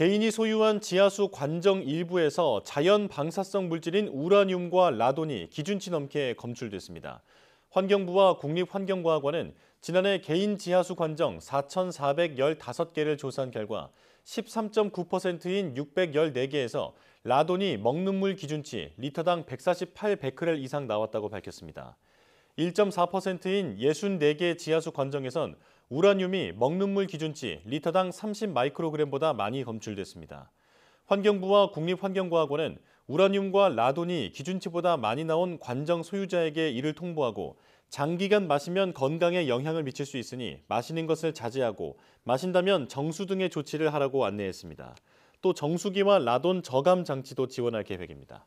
개인이 소유한 지하수 관정 일부에서 자연 방사성 물질인 우라늄과 라돈이 기준치 넘게 검출됐습니다. 환경부와 국립환경과학원은 지난해 개인 지하수 관정 4,415개를 조사한 결과 13.9%인 614개에서 라돈이 먹는 물 기준치 리터당 148베크렐 이상 나왔다고 밝혔습니다. 1.4%인 64개 지하수 관정에선 우라늄이 먹는 물 기준치 리터당 30마이크로그램보다 많이 검출됐습니다. 환경부와 국립환경과학원은 우라늄과 라돈이 기준치보다 많이 나온 관정 소유자에게 이를 통보하고 장기간 마시면 건강에 영향을 미칠 수 있으니 마시는 것을 자제하고 마신다면 정수 등의 조치를 하라고 안내했습니다. 또 정수기와 라돈 저감 장치도 지원할 계획입니다.